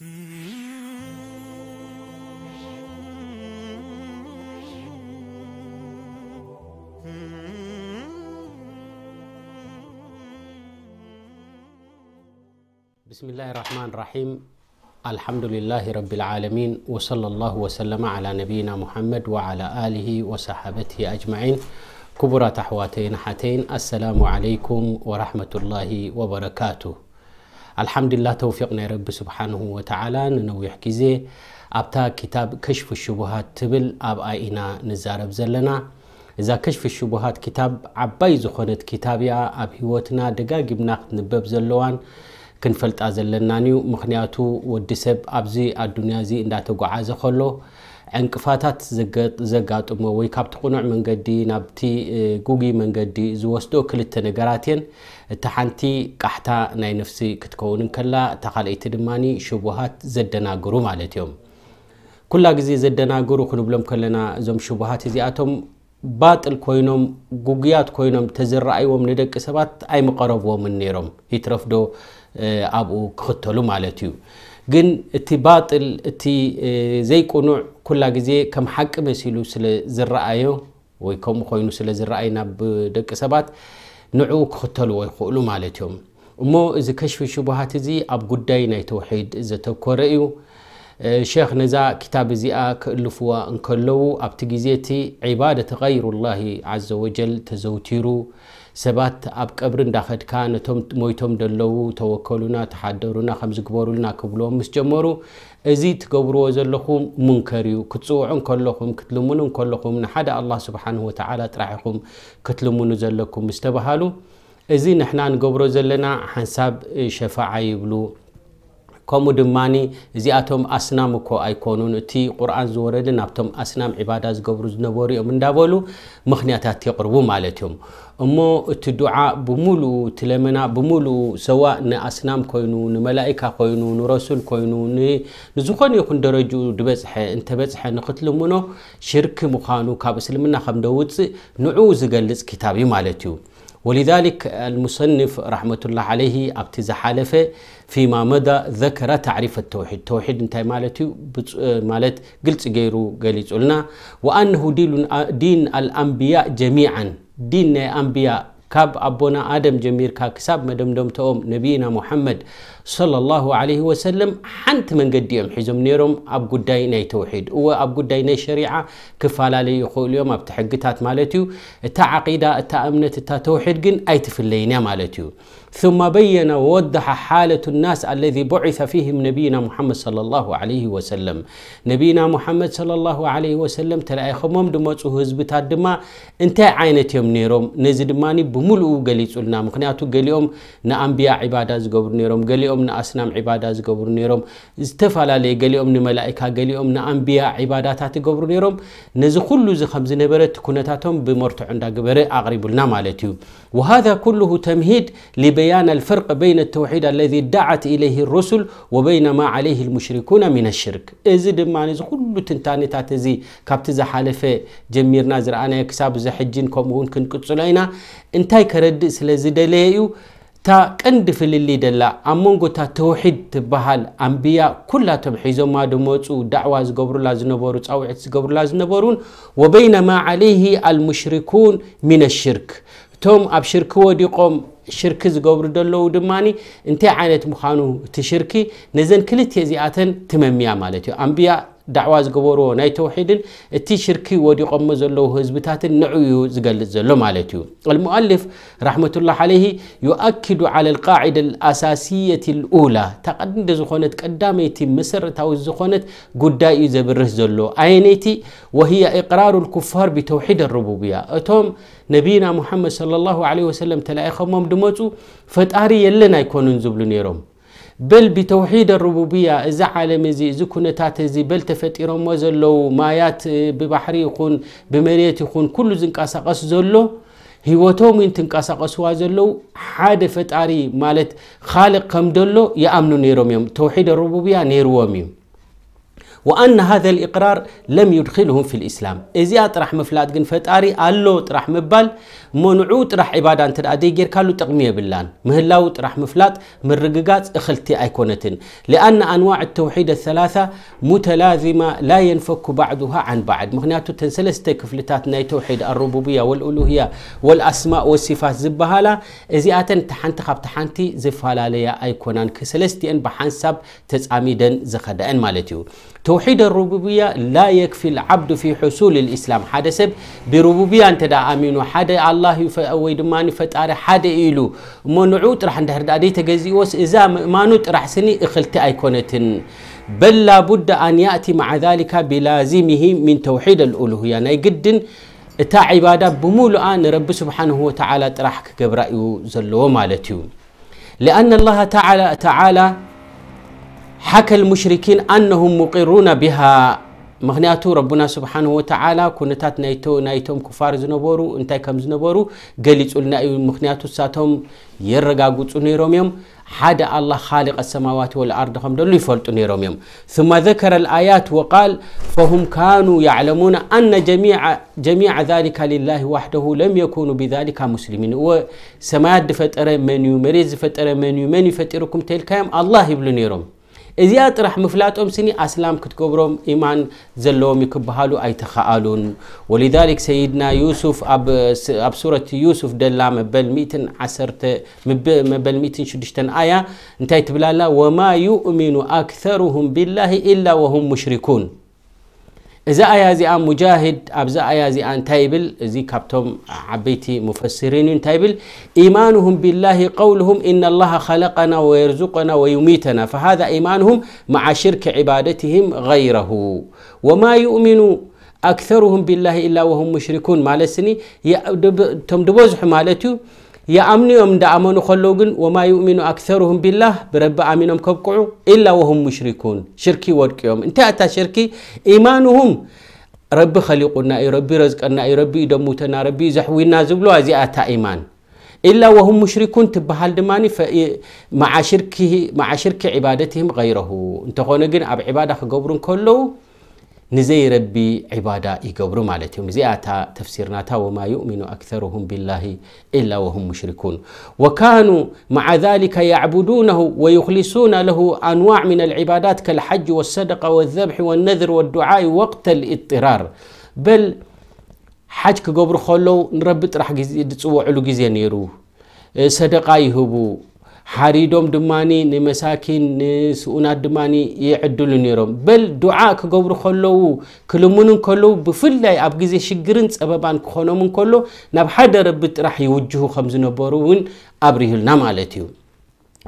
بسم الله الرحمن الرحيم الحمد لله رب العالمين وصلى الله وسلم على نبينا محمد وعلى آله وصحابته أجمعين كبرة تحواتين حتين السلام عليكم ورحمة الله وبركاته ኣልሓምድላ ተውፊቅ ናይ ረቢ ስብሓንሁ ወተዓላ ንነዊሕ ግዜ ኣብታ ክታብ ከሽፍ ሽቡሃት ትብል ኣብኣ ኢና ንዛረብ ዘለና እዛ ከሽፊ ሽቡሃት ክታብ ዓባይ ዝኾነት ክታብ እያ ኣብ ሂወትና ደጋጊምና ክትንበብ ዘለዋን ክንፈልጣ ዘለናን እዩ ምክንያቱ ወዲ ሰብ ኣብዚ ኣዱንያ እዚ እንዳተጓዓዘ ከሎ ዕንቅፋታት ዘጋጥሞ ወይ ካብቲ ቁኑዕ መንገዲ ናብቲ ጉጊ መንገዲ ዝወስዶ ክልተ ነገራት እየን እቲ ሓንቲ ቃሕታ ናይ ነፍሲ ክትከውን ከላ እታ ካልአይቲ ድማ ሽቡሃት ዘደናግሩ ማለት እዮም ኩላ ግዜ ዘደናግሩ ክንብሎም ከለና እዞም ሽቡሃት እዚኣቶም ባጥል ኮይኖም ጉጉያት ኮይኖም ተዝረኣይዎም ንደቂ ሰባት ኣይመቐረብዎምን ነይሮም ሂትረፍዶ ኣብኡ ክኽተሉ ማለት እዩ جن اتي باطل اتي زيك ونوع كل جزي كم حق مسيلو سل زر رأيو ويكم خوينو سل زر رأينا بدك سبات نوع كختلو ويقولوا مالتهم أمو إذا كشف شبهات زي أب قدينا توحيد إذا تكرئيو شيخ نزا كتاب زيا كألفوا انكلو ابت غزيتي عباده غير الله عز وجل تزوتيرو ሰባት ኣብ ቀብሪ እንዳኸድካ ነቶም ሞይቶም ደለዉ ተወከሉና ተሓደሩና ከም ዝግበሩልና ክብልዎም ምስ ጀመሩ እዚ ትገብርዎ ዘለኹም ሙንከር እዩ ክትፅውዑ ከለኹም ክትልምኑ ከለኹም ንሓደ ኣላ ስብሓን ወተዓላ ጥራሕኹም ክትልምኑ ዘለኩም ዝተባሃሉ እዚ ንሕና ንገብሮ ዘለና ሓንሳብ ሸፋዓ ይብሉ ከምኡ ድማኒ እዚኣቶም ኣስናም እኮ ኣይኮኑን እቲ ቁርኣን ዝወረደ ናብቶም ኣስናም ዒባዳ ዝገብሩ ዝነበሩ እዮም እንዳበሉ ምክንያታት የቕርቡ ማለት እዮም እሞ እቲ ዱዓ ብሙሉእ እቲ ለመና ብሙሉእ ሰዋ ንኣስናም ኮይኑ ንመላእካ ኮይኑ ንረሱል ኮይኑ ንዝኾነ ይኹን ደረጅኡ ድበፅሐ እንተበፅሐ ንክትልምኖ ሽርክ ምዃኑ ካብ እስልምና ከም ደውፅእ ንዕኡ ዝገልፅ ክታብ እዩ ማለት እዩ ولذلك المصنف رحمة الله عليه أبتز حالفه فيما مدى ذكر تعريف التوحيد توحيد انتي مالتي مالت قلت غيرو قلت قلنا وأنه دين الأنبياء جميعا دين الأنبياء كاب أبونا آدم جمير كاكساب مدم دوم توم نبينا محمد صلى الله عليه وسلم حنت من قديم حزم نيروم أب قداي ناي توحيد و أب قداي ناي شريعة كفالة لي يقول يوم أبتحقتات مالتيو تعقيدة تأمنة تتوحيد قن أي تفلينا مالتيو ثم بين ووضح حالة الناس الذي بعث فيهم نبينا محمد صلى الله عليه وسلم نبينا محمد صلى الله عليه وسلم تلاقي خمم دموتو هزب تادما انت عينت يوم نيروم نزد ماني بمول او قليت قلنا مكنياتو قليوم نا انبياء عبادة زقبر نيروم قليوم نا اسنام عبادة زقبر نيروم استفالا لي قليوم نملائكا قليوم نا انبياء عبادة تاتي قبر نيروم نزي كلو زي خمز نبرة تكونتاتهم بمرتع عندها قبرة اغريب لنا مالتيو وهذا كله تمهيد لبنى بيان الفرق بين التوحيد الذي دعت إليه الرسل وبين ما عليه المشركون من الشرك إذا ما نزل كل تنتانيتات إذا كابت زحالفة نازر أنا يكساب زحجين كن كنكتسلينا انتاي كرد دليئو تا ቀንዲ ፍልሊ ደላ ኣብ መንጎ እታ ተውሒድ ትበሃል ኣንብያ ኩላቶም ሒዞማ ድመፁ ዳዕዋ ዝገብሩላ ዝነበሩ ፃውዒት ዝገብሩላ ዝነበሩን ወበይነማ عليه المشركون من الشرك እቶም ኣብ ሽርክ ወዲቆም ሽርክ ዝገብሩ ዘለዉ ድማ እንታይ ዓይነት ምዃኑ እቲ ሽርኪ ነዘን ክልተ እዚኣተን ትመምያ ማለት እዩ ኣንብያ ዳዕዋ ዝገበርዎ ናይ ተውሒድን እቲ ሽርኪ ودي ዘለዉ ህዝብታትን ንዕዩ ዝገልፅ ዘሎ ማለት مالتيو المؤلف رحمة الله عليه يؤكد على القاعدة الأساسية الأولى تقدم زخونت قداميتي مسر تاو زخونت قدائي زبره زلو عينيتي وهي إقرار الكفار بتوحيد الربوبية أتوم نبينا محمد صلى الله عليه وسلم تلاقي خمم دموتو فتاري يلنا يكونون زبلو نيروم بل بتوحيد الربوبية إذا عالم زي إذا كنتات زي بل تفتير مزلو مايات آه، ببحري يكون بمريت يكون كل زنقاس قص زلو هيوتهم إن تنقاس زلو حاد فتاري مالت خالق كم دلو يأمنوا نيروم يوم توحيد الربوبية نيروم يوم وأن هذا الإقرار لم يدخلهم في الإسلام إذا طرح مفلات جن فتاري ألو طرح مبال منعو طرح عبادة أنت أدي غير كالو تقمية باللان مهلاو طرح مفلات من رققات أخلتي أيكونتن لأن أنواع التوحيد الثلاثة متلازمة لا ينفك بعضها عن بعض مغنياتو تنسلس تكفلتات ناي توحيد الربوبية والألوهية والأسماء والصفات زبهالا إذا أتن تحنت خب تحنتي زفهالا ليا أيكونان كسلستي أن بحنسب تسعميدن أن مالتيو توحيد الربوبية لا يكفي العبد في حصول الإسلام حدا سب بربوبية أنت دا أمين وحدة الله يفأوي دماني فتاري حدا إيلو منعو ترح أنت هرد أدي تجزي وس إذا نوت ترح سني إخلت أيكونتن بل لابد أن يأتي مع ذلك بلازمه من توحيد الألوهية يعني قد እታ ዒባዳ ብሙሉኣ ንረቢ ስብሓንሁ ወተዓላ ጥራሕ ክገብራ እዩ ዘለዎ ማለት لأن الله تعالى تعالى حكى المشركين أنهم مقرون بها مغنياتو ربنا سبحانه وتعالى كونتات نايتو نايتوم كفار زنبورو انتاي كم زنبورو قليت قلنا ايو مغنياتو ساتهم يرقا قوت يوم حدا الله خالق السماوات والأرض خم دولو يفولت يوم ثم ذكر الآيات وقال فهم كانوا يعلمون أن جميع جميع ذلك لله وحده لم يكونوا بذلك مسلمين وسماد فتر من يمريز فتر من يمني فتركم تلكام الله يبلون يرومي إذا ترح مفلاتهم سني أسلام كتكبرهم إيمان زلهم يكبهالو أي تخالون ولذلك سيدنا يوسف أب أب سورة يوسف دلا مبل ميتن عسرت مبل ميتن شدشتن آية انتهت بلالا وما يؤمن أكثرهم بالله إلا وهم مشركون إذا أيا زي أن مجاهد أبزا أيا زي أن تايبل زي كابتوم عبيتي مفسرين تايبل إيمانهم بالله قولهم إن الله خلقنا ويرزقنا ويميتنا فهذا إيمانهم مع شرك عبادتهم غيره وما يؤمن أكثرهم بالله إلا وهم مشركون مالسني تم دبوزح مالتو يأمنهم دا أمنوا خلوغن وما يؤمن أكثرهم بالله برب آمنهم كبقعوا إلا وهم مشركون شركي ودكيهم انت أتا شركي إيمانهم رب خليقنا أي ربي رزقنا أي ربي دموتنا ربي زحوينا زبلوا زي أتا إيمان إلا وهم مشركون تبهال دماني مع شركه مع شرك عبادتهم غيره انت خونقن أب عبادة خقبرون كله نزي ربي عبادة يقبروا مالتهم نزي آتا تا وما يؤمن أكثرهم بالله إلا وهم مشركون وكانوا مع ذلك يعبدونه ويخلصون له أنواع من العبادات كالحج والصدقة والذبح والنذر والدعاء وقت الاضطرار بل حج كقبر خلو نربط راح دتسوعوا علو جزي نيرو صدقة يهبو ሓሪዶም ድማ ንመሳኪን ንስኡናት ድማ ይዕድሉ ነይሮም በል ዱዓ ክገብሩ ከለዉ ክልሙን ከለዉ ብፍላይ ኣብ ግዜ ሽግርን ፀበባን ክኾኖም ከሎ ናብ ሓደ ረቢ ጥራሕ ይውጅሁ ከም ዝነበሩ እውን ኣብርሂልና ማለት እዩ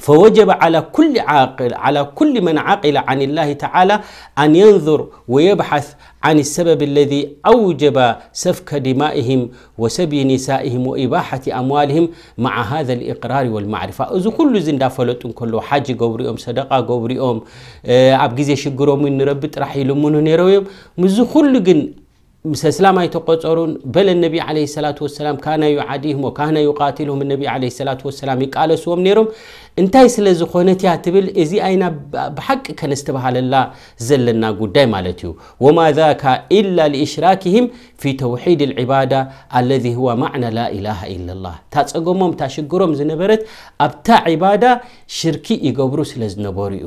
فوجب على كل عاقل على كل من عقل عن الله تعالى أن ينظر ويبحث عن السبب الذي أوجب سفك دمائهم وسبي نسائهم وإباحة أموالهم مع هذا الإقرار والمعرفة أزو كل زندا فلتن كل حاج قوري أم صدقة قوريهم أب جزي شقرهم إن ربت راح يلمونه نيرويهم مزو كل جن مس يتقاتلون بل النبي عليه الصلاه والسلام كان يعاديهم وكان يقاتلهم النبي عليه الصلاه والسلام يقالسوهم نيرم እንታይ ስለ ዝኾነት ያ ትብል እዚ ይና ብሓቂ ከነዝተባሃለላ ዘለና ጉዳይ ማለት እዩ ወማ ذካ ኢላ ሊእሽራክህም ፊ ተውሒድ ልዕባዳ አለذ ማዕናى ላ ኢላه ኢላ لላህ ታፀገሞም ታሽግሮም ዝነበረት ኣብታ ዕባዳ ሽርኪ ይገብሩ ስለ ዝነበሩ እዩ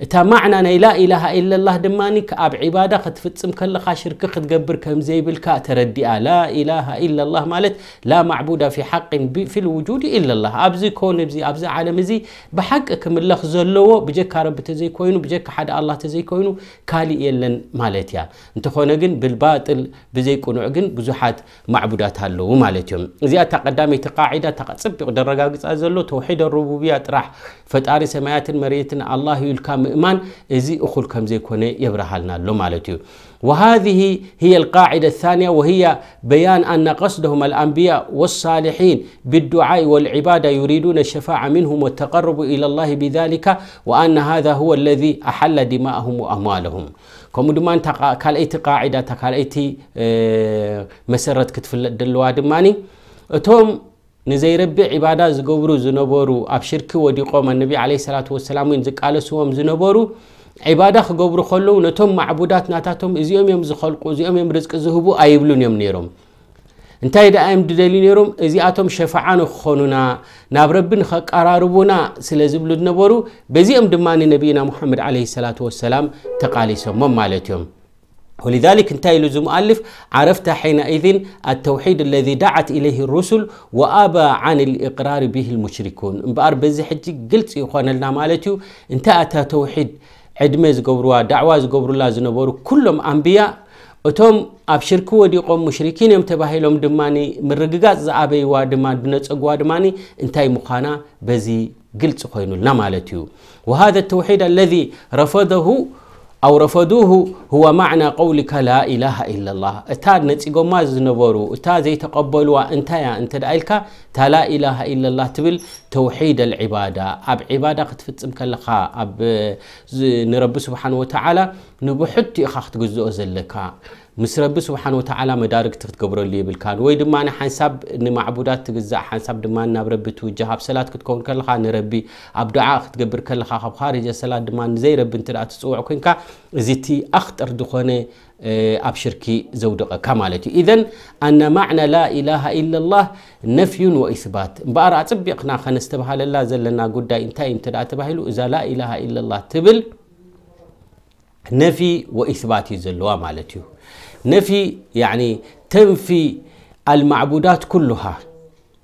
إتا معنى لا إله إلا الله دماني كأب عبادة خطفتسم كلخا شرك خطقبر كم زي بالكا تردئا لا إله إلا الله مالت لا معبودة في حق في الوجود إلا الله أبزي كون بزي أبزي عالم زي بحق كم الله زلو بجك رب تزي كوينو بجك حد الله تزي كونو كالي إلا مالت يا انت خونقن بالباطل بزي كونو عقن بزوحات معبودات هلو مالت يوم زي أتقدامي تقاعدة تقصب بقدر رقاقص أزلو توحيد الربوبيات راح فتاري سمايات المريتن الله يلكم ምእማን እዚ እኹል ከም ዘይኮነ የብረሃልና ኣሎ ማለት እዩ وهذه هي القاعدة الثانية وهي بيان أن قصدهم الأنبياء والصالحين بالدعاء والعبادة يريدون الشفاعة منهم والتقرب إلى الله بذلك وأن هذا هو الذي أحل دماءهم وأموالهم ከምኡ ድማ ካልአይቲ قاعدة እታ ካልአይቲ መሰረት ክትፍለጥ ደለዋ ንዘይረቢእ ዒባዳ ዝገብሩ ዝነበሩ ኣብ ሽርኪ ወዲቆም ኣነቢ ዓለ ሰላት ወሰላም ወን ዝቃለስዎም ዝነበሩ ዒባዳ ክገብሩ ከለዉ ነቶም ማዕቡዳት ናታቶም እዚኦም እዮም ዝኸልቁ እዚኦም እዮም ርዝቂ ዝህቡ ኣይብሉን እዮም ነይሮም እንታይ ድኣዮም ድደልዩ ነይሮም እዚኣቶም ሸፋዓንክኾኑና ናብ ረቢ ንኸቀራርቡና ስለ ዝብሉ ዝነበሩ በዚኦም ድማ ነቢና ሙሓመድ ዓለ ሰላት ወሰላም ተቃሊሶሞም ማለት እዮም ولذلك انتهى إلى المؤلف عرفت حينئذ التوحيد الذي دعت إليه الرسل وأبى عن الإقرار به المشركون بار بزي حجي قلت إخوانا لنا نعم مالتي انت اتى توحيد عدمي زقبروا دعوة زقبروا زنبورو كلهم أنبياء እቶም ኣብ مشركين ወዲቆም ሙሽሪኪን دماني من ድማ زعابي ዝኣበይዋ ድማ اقوى دماني እንታይ مخانا بزي قلت ኮይኑልና لنا مالتي وهذا التوحيد الذي رفضه أو رفضوه هو معنى قولك لا إله إلا الله تاد نتيجو ما زنبرو تاد زي تقبلوا أنت يا أنت دايلك تا لا إله إلا الله تبل توحيد العبادة أب عبادة ختفتم كلخا أب نرب سبحانه وتعالى نبحتي أخ تجزء زلكا ምስ ረቢ ስብሓን ወተዓላ መዳርግቲ ክትገብረሉ ይብልካን ወይ ድማ ሓንሳብ ንማዕቡዳት ትግዛእ ሓንሳብ ድማ ናብ ረቢ ትውጃ ኣብ ሰላት ክትከውን ከለካ ንረቢ ኣብ ድዓ ክትገብር ከለካ ካብ ካርጀ ሰላት ድማ ንዘይረቢ እንተ ትፅውዕ ኮንካ እዚ እቲ ኣኽጠር ዝኾነ ኣብ ሽርኪ ዘውድቐካ ማለት እዩ ኢዘን ኣነ ማዕና ላኢላሃ ኢላ ላህ ነፍዩን ወኢስባት እምበኣር ኣፅቢቕና ከነስተባሃለላ ዘለና ጉዳይ እንታይ እዩ እንተ ተባሂሉ እዛ ላኢላሃ ኢላ ላ ትብል نفي وإثبات زلوا مالتي نفي يعني تنفي المعبودات كلها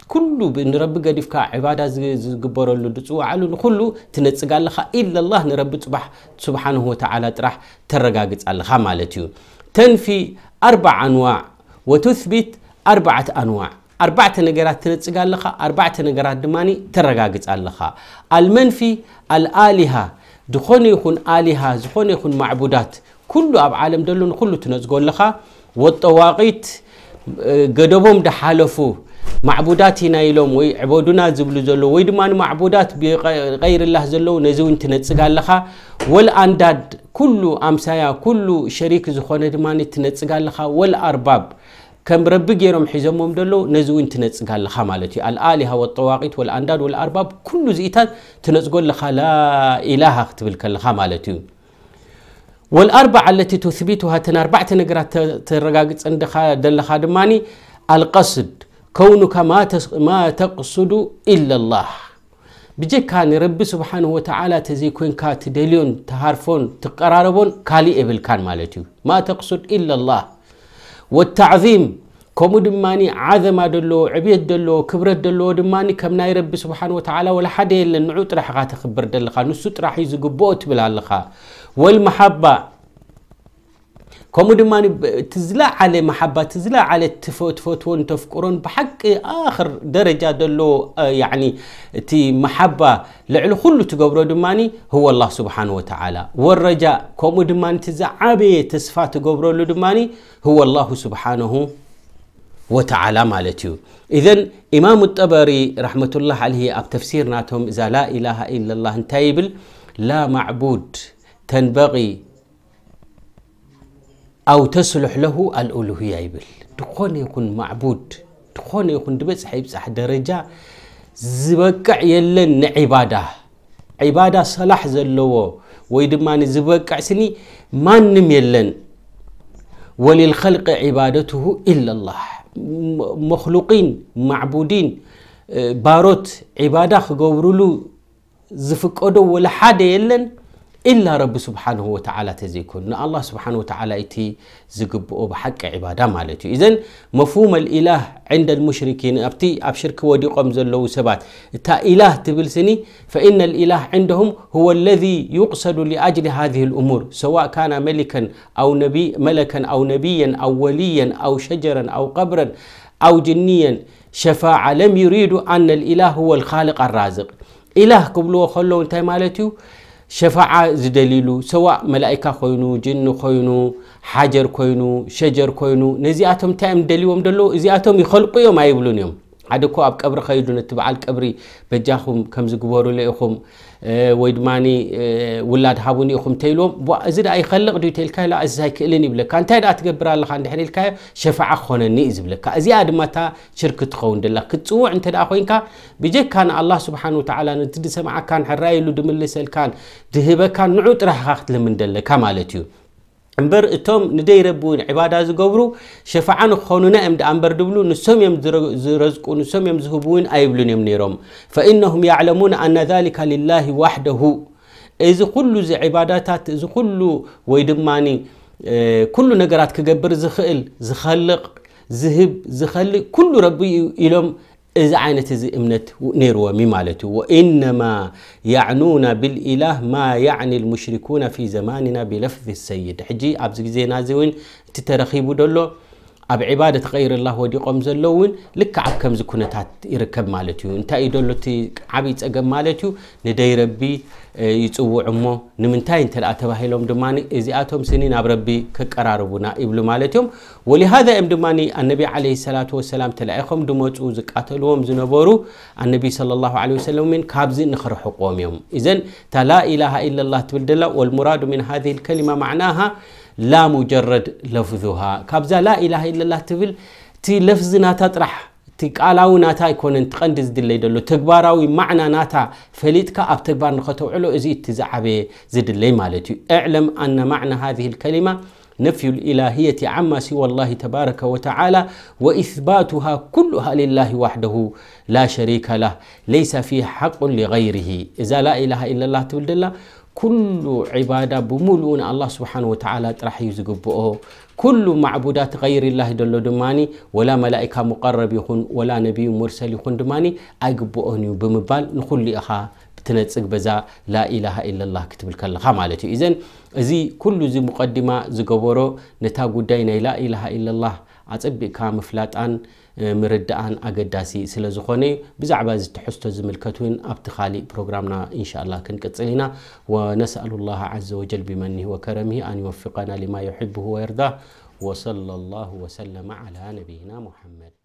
كله بن رب قديف عبادة زقبر له دسوا على كله تنتس قال لها إلا الله نرب تصبح سبحانه وتعالى ترح ترجعت على مالتيو تنفي أربع أنواع وتثبت أربعة أنواع أربعة نجارات تنتس قال لها أربعة نجارات دماني ترجعت على المنفي الآلهة ዝኾነ ይኹን ኣሊሃ ዝኾነ ይኹን ማዕቡዳት ኩሉ ኣብ ዓለም ደሎን ኩሉ ትነፅጎ ኣለኻ ወጠዋቂት ገደቦም ዳሓለፉ ማዕቡዳት ኢና ኢሎም ወይ ዕበዱና ዝብሉ ዘሎ ወይ ድማ ማዕቡዳት ብቀይርላህ ዘለዉ ነዚ እውን ትነፅግ ኣለኻ ወልኣንዳድ ኩሉ ኣምሳያ ኩሉ ሸሪክ ዝኾነ ድማ ትነፅግ ኣለኻ ወልኣርባብ كم رب جيرم حزمهم دلو نزوين تنتسق لها مالتي الآلهة والطواقيت والأنداد والأرباب كل زئتان تنتسق لها لا إله اختبلك لها مالتي والأربعة التي تثبتها تن أربعة نقرات ترقاقت عندك دلها دماني القصد كونك ما تس... ما تقصد إلا الله بجي كان رب سبحانه وتعالى تزي كون كات دليون تهارفون تقراربون كالي إبل كان مالتي ما تقصد إلا الله والتعظيم كم دماني عظمة دلو عبيد دلو كبرت دلو دماني كم ناي رب سبحانه وتعالى ولا حد إلا نعوت راح قات خبر نسوت راح يزق بوت بلا والمحبة كمو دماني تزلا على محبة تزلا على تفوت فوتون تفكرون بحق آخر درجة دلو يعني تي محبة لعلو خلو تقبرو دماني هو الله سبحانه وتعالى والرجاء كمو دماني تزا عبي تسفى تقبرو دماني هو الله سبحانه وتعالى مالتيو إذن إمام الطبري رحمة الله عليه أب تفسير ناتهم إذا لا إله إلا الله انتايبل لا معبود تنبغي أو تسلح له الألوهية يبل تكون يكون معبود تكون يكون دبس حيبصح درجة زبقع يلن عبادة عبادة صلاح زلوه ويدمان زبقع سني ما نم يلن وللخلق عبادته إلا الله مخلوقين معبودين آه، باروت عبادة خقورلو زفقودو ولا حدا يلن إلا رب سبحانه وتعالى تزيكون الله سبحانه وتعالى إتي زقب بحق عبادة مالتي إذن مفهوم الإله عند المشركين أبتي أبشرك وديقم زلو سبات تا إله تبل سني فإن الإله عندهم هو الذي يقصد لأجل هذه الأمور سواء كان ملكا أو نبي ملكا أو نبيا أو وليا أو شجرا أو قبرا أو جنيا شفاعة لم يريد أن الإله هو الخالق الرازق إله قبل وخلو انتهي مالتي ሸፋዓ ዝደሊሉ ሰዋ መላኢካ ኮይኑ ጅን ኮይኑ ሓጀር ኮይኑ ሸጀር ኮይኑ ነዚኣቶም እንታ ደሊዎም ደሎዉ እዚኣቶም ይኸልቁ እዮም ኣይብሉን እዮም ሓደ ኮ ኣብ ቀብሪ ከይዱ ነቲ በዓል ቀብሪ በጃኹም ከም ዝግበሩሉ ኢኹም ወይ ድማ ውላድ ሃቡን ኢኹም እንተይልዎም እዚ ዳ ይኸልቕ ድዩ ተልካ ኢላ እዚ ኣይክእልን ይብለካ እንታይ ኣ ትገብር ኣለካ እንድሕር ኢልካዮ ሸፋዓ ክኾነኒ እዩ ዝብለካ እዚኣ ድማ እታ ሽርክ ትኸውን ደላ ክትፅውዕ እንተ ኮይንካ ብጀካ ንኣላ ስብሓን ወተዓላ ነቲ ድሰምዓካን ሕራይሉ ድምልሰልካን ድህበካን ንዑ ጥራሕካ ክትልምን ደለካ ማለት እዩ أمبر إتوم ندير بون عبادة زغبرو شفعا خوننا أمد أمبر دبلو نسوم يم زرزق ونسوم يم زهبون أيبلون يم نيروم فإنهم يعلمون أن ذلك لله وحده إذ كل زي عباداتات إذ كل ويدماني كل نقرات كجبر زخيل زخلق زهب زخلق كل ربي إلهم إذا عينت إذا إمنت نيروة ممالته وإنما يعنون بالإله ما يعني المشركون في زماننا بلفظ السيد حجي أبزك زينازوين تترخيبو دولو ኣብ ዕባደት غይር ላ ወዲቖም ዘለውን ልክዓብ ከምዚ ኩነታት ይርከብ ማለት እዩ እንታይ እዩ ደሎ እቲ ዓብዪ ፀገም ማለት እዩ ንደይ ረቢ ይፅውዕ እሞ ንምንታይ እንተ ተባሂሎም ድማ እዚኣቶም ስኒ ናብ ረቢ ክቀራርቡና ይብሉ ማለት እዮም ወሊሃذ እዮም ድማ ኣነቢ ለ ሰላት ወሰላም ተለኢኾም ድመፁ ዝቃተልዎም ዝነበሩ ኣነቢ صለ ላه ለ ወሰለም ካብዚ ንክርሕቆም እዮም እዘን እታ ላኢላሃ ኢላ ላ ትብል ደላ ወልሙራዱ ምን ሃذ ከሊማ ማዕናሃ لا مجرد لفظها كابزا لا إله إلا الله تبل تي لفظ ناتا ترح تي قالاو ناتا يكون ቲ ቀንዲ ዝድለይ ደሎ ተግባራዊ ማዕና ናታ ፈሊጥካ ኣብ ተግባር ንኸተውዕሎ እዚ እቲ ዝዓበየ ዝድለይ ማለት እዩ እዕለም ኣነ ማዕና ሃذه نفي الإلهية عما سوى الله تبارك وتعالى وإثباتها كلها لله وحده لا شريك له ليس فيه حق لغيره إذا لا إله إلا الله تولد الله ኩሉ ዕባዳ ብሙሉኡ ንኣላ ስብሓን ወተላ ጥራሕ እዩ ዝግብኦ ኩሉ ማዕቡዳት غይሪላ ዘሎ ድማኒ ወላ መላእካ ሙቀረብ ይኹን ወላ ነቢዩ ሙርሰል ይኹን ድማ ኣይግብኦን እዩ ብምባል ንኩሉ ኢኻ ብትነፅግ በዛ ላኢላሃ ኢለላ ክትብል ከለካ ማለት እዩ ዘን እዚ ኩሉ ዚ ሙቀዲማ ዝገበሮ ነታ ጉዳይ ናይ ላኢላሃ ኢለላ ኣፀቢቕካ ምፍላጣን ምርዳእን ኣገዳሲ ስለ ዝኾነ እዩ ብዛዕባ እዚ ትሕዝቶ ዝምልከት እውን ኣብቲ ካሊእ ፕሮግራምና እንሻ ላ ክንቅፅል ኢና ወነስአሉ ላه ዘ ወጀል ብመኒህ ወከረምሂ ኣን ይወፍቀና ልማ ይሕብሁ ወየርዳ وصلى الله وسلم على نبينا محمد